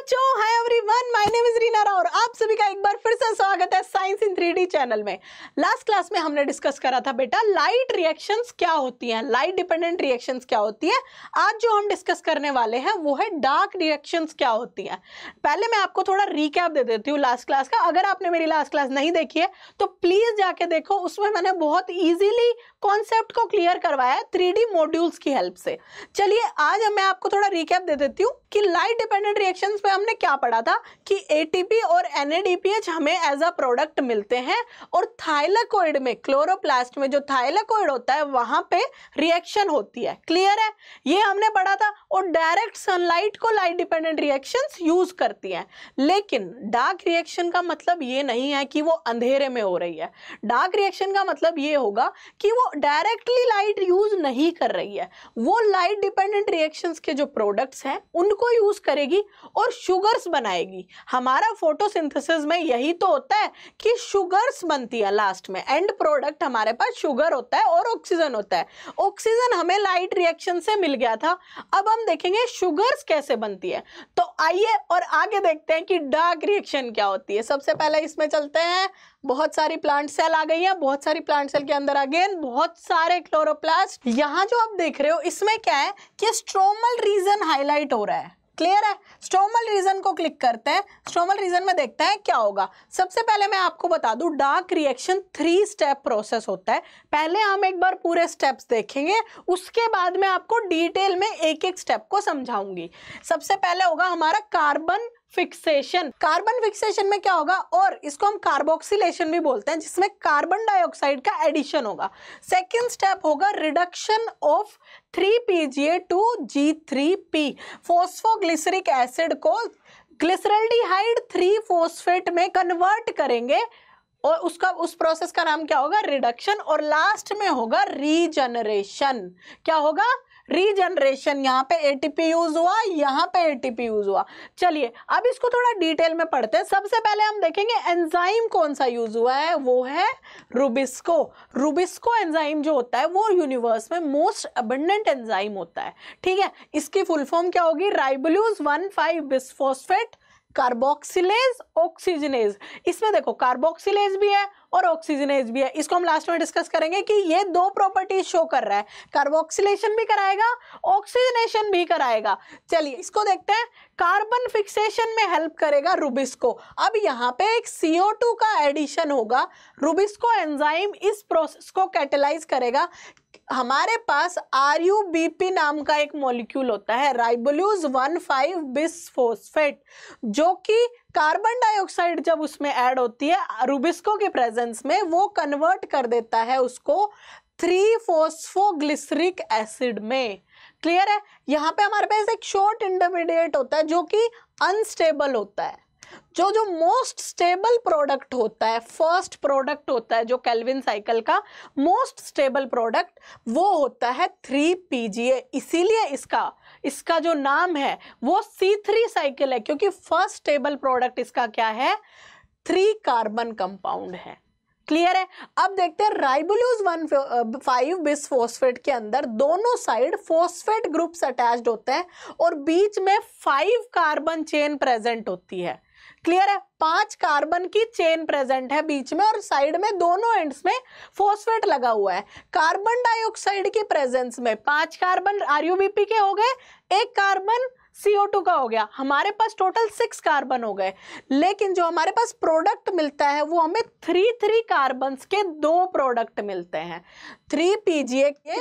Hi everyone, my और आप सभी का एक बार फिर से स्वागत है साइंस इन थ्री चैनल में लास्ट क्लास में हमने डिस्कस करा था बेटा लाइट रिएक्शंस क्या होती हैं लाइट डिपेंडेंट रिएक्शंस क्या होती है आज जो हम डिस्कस करने वाले हैं वो है डार्क रिएक्शंस क्या होती हैं पहले मैं आपको थोड़ा रिकैप दे देती हूँ लास्ट क्लास का अगर आपने मेरी लास्ट क्लास नहीं देखी है तो प्लीज़ जाके देखो उसमें मैंने बहुत ईजिली कॉन्सेप्ट को क्लियर करवाया है थ्री मॉड्यूल्स की हेल्प से चलिए आज मैं आपको थोड़ा रिकैप दे देती हूँ कि लाइट डिपेंडेंट रिएक्शन में हमने क्या पढ़ा था कि एटीपी और एनएडीपीएच हमें एज अ प्रोडक्ट मिलते हैं और थाइलाकोइड में क्लोरोप्लास्ट में जो थाइलाकोइड होता है वहां पे रिएक्शन होती है क्लियर है ये हमने पढ़ा था और डायरेक्ट सनलाइट को लाइट डिपेंडेंट रिएक्शंस यूज करती हैं लेकिन डार्क रिएक्शन का मतलब ये नहीं है कि वो अंधेरे में हो रही है डार्क रिएक्शन का मतलब ये होगा कि वो डायरेक्टली लाइट यूज नहीं कर रही है वो लाइट डिपेंडेंट रिएक्शन के जो प्रोडक्ट्स हैं उनको यूज करेगी और शुगर्स बनाएगी हमारे हमारा फोटोसिंथेसिस में यही तो होता है कि शुगर्स बनती है लास्ट में एंड प्रोडक्ट हमारे पास शुगर होता है और ऑक्सीजन होता है ऑक्सीजन हमें लाइट रिएक्शन से मिल गया था अब हम देखेंगे शुगर्स कैसे बनती है तो आइए और आगे देखते हैं कि डार्क रिएक्शन क्या होती है सबसे पहले इसमें चलते हैं बहुत सारी प्लांट सेल आ गई है बहुत सारी प्लांट सेल के अंदर अगेन बहुत सारे क्लोरोप्लास्ट यहाँ जो आप देख रहे हो इसमें क्या है कि स्ट्रोमल रीजन हाईलाइट हो रहा है क्लियर है स्ट्रोमल रीजन को क्लिक करते हैं स्ट्रोमल रीजन में देखते हैं क्या होगा सबसे पहले मैं आपको बता दूं dark reaction three step process होता है पहले हम एक बार पूरे स्टेप्स देखेंगे उसके बाद में आपको डिटेल में एक एक स्टेप को समझाऊंगी सबसे पहले होगा हमारा कार्बन फिक्सेशन कार्बन फिक्सेशन में क्या होगा और इसको हम कार्बोक्सिलेशन भी बोलते हैं जिसमें कार्बन डाइऑक्साइड का एडिशन होगा सेकेंड स्टेप होगा reduction of three P G A to G three P phosphoglyceric acid को ग्लिसरल्डिहाइड थ्री फोस्फेट में कन्वर्ट करेंगे और उसका उस प्रोसेस का नाम क्या होगा रिडक्शन और लास्ट में होगा रीजनरेशन क्या होगा रीजनरेशन यहाँ पे एटीपी यूज हुआ यहाँ पे एटीपी यूज हुआ चलिए अब इसको थोड़ा डिटेल में पढ़ते हैं सबसे पहले हम देखेंगे एंजाइम कौन सा यूज हुआ है वो है रूबिस्को रूबिस्को एंजाइम जो होता है वो यूनिवर्स में मोस्ट अबंडेंट एंजाइम होता है ठीक है इसकी फुल फॉर्म क्या होगी ribulose one five bisphosphate carboxylase oxygenase इसमें देखो कार्बोक्सिलेज भी है और ऑक्सीजनेज भी है इसको हम लास्ट में डिस्कस करेंगे कि ये दो प्रॉपर्टीज शो कर रहा है कार्बोक्सिलेशन भी कराएगा ऑक्सीजनेशन भी कराएगा चलिए इसको देखते हैं कार्बन फिक्सेशन में हेल्प करेगा रुबिस्को अब यहाँ पे एक CO2 का एडिशन होगा रुबिस्को एंजाइम इस प्रोसेस को कैटेलाइज करेगा हमारे पास आर यू बी पी नाम का एक मॉलिक्यूल होता है राइबोल्यूज वन फाइव बिस्फोस्फेट जो कि कार्बन डाइऑक्साइड जब उसमें ऐड होती है रूबिस्को के प्रेजेंस में वो कन्वर्ट कर देता है उसको थ्री फोस्फोग्लिसरिक एसिड में क्लियर है यहाँ पे हमारे पास एक शॉर्ट इंटरमीडिएट होता है जो कि अनस्टेबल होता है जो जो मोस्ट स्टेबल प्रोडक्ट होता है फर्स्ट प्रोडक्ट होता है जो कैलविन साइकिल का मोस्ट स्टेबल प्रोडक्ट वो होता है थ्री पीजीए इसीलिए इसका इसका जो नाम है वो सी थ्री साइकिल है क्योंकि फर्स्ट स्टेबल प्रोडक्ट इसका क्या है थ्री कार्बन कंपाउंड है क्लियर है अब देखते हैं ribulose one five bisphosphate के अंदर दोनों साइड फोस्फेट ग्रुप्स अटैच्ड होते हैं और बीच में फाइव कार्बन चेन प्रेजेंट होती है क्लियर है पांच कार्बन की चेन प्रेजेंट है बीच में और साइड में दोनों एंड्स में फोस्फेट लगा हुआ है कार्बन डाइऑक्साइड की प्रेजेंस में पांच कार्बन आरयूबीपी के हो गए एक कार्बन CO2 का हो गया हमारे पास टोटल सिक्स कार्बन हो गए लेकिन जो हमारे पास प्रोडक्ट मिलता है वो हमें थ्री थ्री कार्बन के दो प्रोडक्ट मिलते हैं थ्री पीजीए के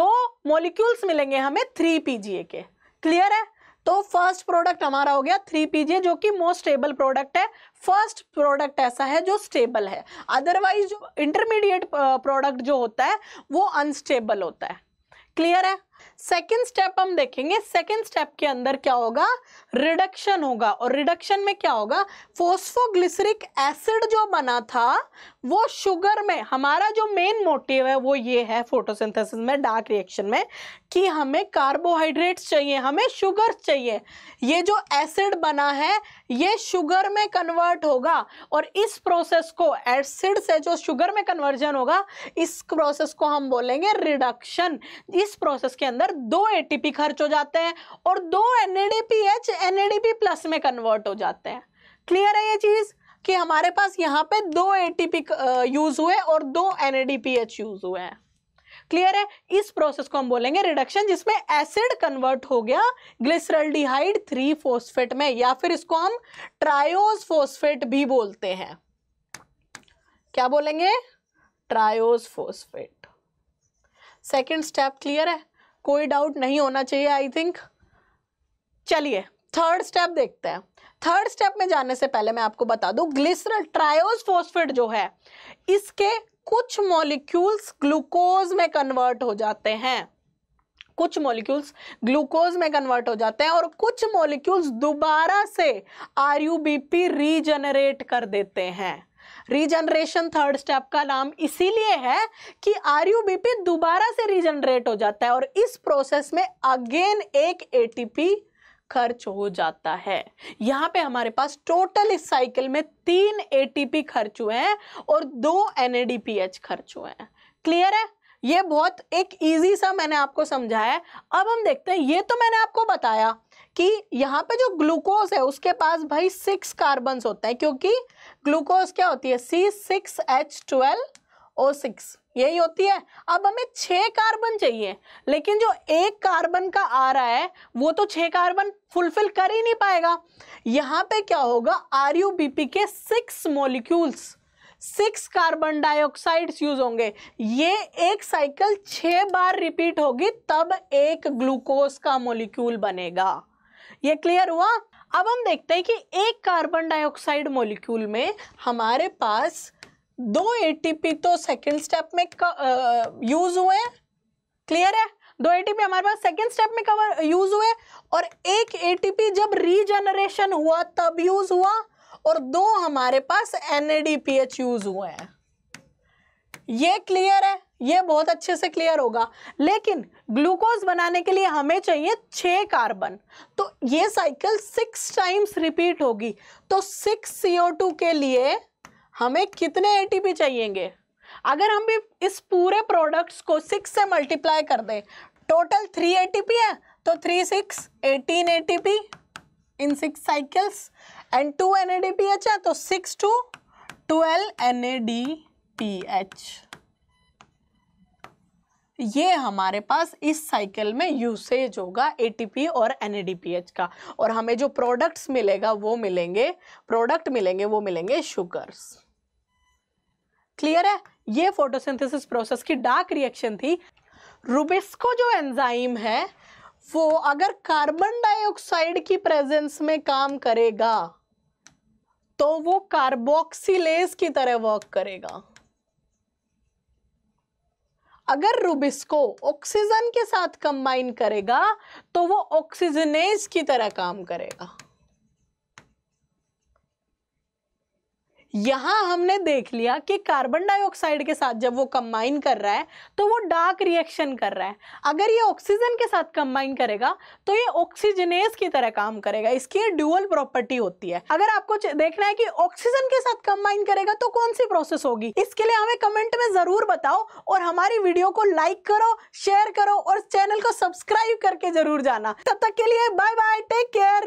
दो मोलिक्यूल्स मिलेंगे हमें थ्री पीजीए के क्लियर है तो फर्स्ट प्रोडक्ट हमारा हो गया थ्री पीजे जो कि मोस्ट स्टेबल प्रोडक्ट है फर्स्ट प्रोडक्ट ऐसा है जो स्टेबल है अदरवाइज जो इंटरमीडिएट प्रोडक्ट जो होता है वो अनस्टेबल होता है क्लियर है सेकेंड स्टेप हम देखेंगे सेकेंड स्टेप के अंदर क्या होगा रिडक्शन होगा और रिडक्शन में क्या होगा फोस्फोग्लिसरिक एसिड जो बना था वो शुगर में हमारा जो मेन मोटिव है वो ये है फोटोसिंथेसिस में डार्क रिएक्शन में कि हमें कार्बोहाइड्रेट्स चाहिए हमें शुगर चाहिए ये जो एसिड बना है ये शुगर में कन्वर्ट होगा और इस प्रोसेस को एसिड से जो शुगर में कन्वर्जन होगा इस प्रोसेस को हम बोलेंगे रिडक्शन इस प्रोसेस के अंदर दो एटीपी खर्च हो जाते हैं और दो एनएडीपीएच एनएडीपी प्लस में कन्वर्ट हो जाते हैं क्लियर है ये चीज़ कि हमारे पास यहाँ पे दो एटीपी यूज़ हुए और दो एनएडीपीएच यूज़ हुए हैं क्लियर है इस प्रोसेस को हम बोलेंगे रिडक्शन जिसमें एसिड कन्वर्ट हो गया ग्लिसरल्डिहाइड थ्री फोस्फेट में या फिर इसको हम ट्रायोज फोस्फेट भी बोलते हैं क्या बोलेंगे triose phosphate second step clear है कोई डाउट नहीं होना चाहिए आई थिंक चलिए थर्ड स्टेप देखते हैं थर्ड स्टेप में जाने से पहले मैं आपको बता दूं ग्लिसरल ट्रायोज फोस्फेट जो है इसके कुछ मॉलिक्यूल्स ग्लूकोज में कन्वर्ट हो जाते हैं कुछ मॉलिक्यूल्स ग्लूकोज में कन्वर्ट हो जाते हैं और कुछ मॉलिक्यूल्स दोबारा से आर रीजनरेट कर देते हैं रीजनरेशन थर्ड स्टेप का नाम इसीलिए है कि आर दोबारा से रीजनरेट हो जाता है और इस प्रोसेस में अगेन एक एटीपी खर्च हो जाता है यहाँ पे हमारे पास टोटल इस साइकिल में तीन एटीपी खर्च हुए हैं और दो एनएडीपीएच खर्च हुए हैं क्लियर है ये बहुत एक इजी सा मैंने आपको समझाया अब हम देखते हैं ये तो मैंने आपको बताया कि यहाँ पे जो ग्लूकोज है उसके पास भाई सिक्स कार्बन होते हैं क्योंकि ग्लूकोज क्या होती है C six H twelve O six यही होती है अब हमें छ कार्बन चाहिए लेकिन जो एक कार्बन का आ रहा है वो तो छः कार्बन फुलफिल कर ही नहीं पाएगा यहाँ पे क्या होगा आर यू बी पी के six molecules six carbon dioxide use होंगे ये एक साइकिल छह बार रिपीट होगी तब एक ग्लूकोज का मोलिक्यूल बनेगा ये क्लियर हुआ अब हम देखते हैं कि एक कार्बन डाइऑक्साइड मोलिक्यूल में हमारे पास दो एटीपी तो सेकंड स्टेप में यूज हुए क्लियर है दो एटीपी हमारे पास सेकंड स्टेप में कवर यूज हुए और एक एटीपी जब रीजनरेशन हुआ तब यूज हुआ और दो हमारे पास एन यूज हुए हैं ये क्लियर है ये बहुत अच्छे से क्लियर होगा लेकिन ग्लूकोज बनाने के लिए हमें चाहिए छ कार्बन तो ये साइकिल सिक्स टाइम्स रिपीट होगी तो सिक्स सीओ टू के लिए हमें कितने एटीपी चाहिएंगे अगर हम भी इस पूरे प्रोडक्ट्स को सिक्स से मल्टीप्लाई कर दें टोटल थ्री एटीपी है तो three six eighteen ATP in six cycles and two N H है तो six two twelve N H ये हमारे पास इस साइकिल में यूसेज होगा एटीपी और एनएडीपीएच का और हमें जो प्रोडक्ट्स मिलेगा वो मिलेंगे प्रोडक्ट मिलेंगे वो मिलेंगे शुगर्स क्लियर है ये फोटोसिंथेसिस प्रोसेस की डार्क रिएक्शन थी रुबिस्को जो एंजाइम है वो अगर कार्बन डाइऑक्साइड की प्रेजेंस में काम करेगा तो वो कार्बोक्सीलेस की तरह वर्क करेगा अगर रुबिस्को ऑक्सीजन के साथ कंबाइन करेगा तो वो ऑक्सीजनेज की तरह काम करेगा यहां हमने देख लिया कि कार्बन डाइऑक्साइड के साथ जब वो कंबाइन कर रहा है तो वो डार्क रिएक्शन कर रहा है अगर ये ऑक्सीजन के साथ कंबाइन करेगा तो ये ऑक्सीजनेस की तरह काम करेगा इसकी ड्यूअल प्रॉपर्टी होती है अगर आपको देखना है कि ऑक्सीजन के साथ कंबाइन करेगा तो कौन सी प्रोसेस होगी इसके लिए हमें कमेंट में जरूर बताओ और हमारी वीडियो को लाइक करो शेयर करो और चैनल को सब्सक्राइब करके जरूर जाना तब तक के लिए बाय बाय टेक केयर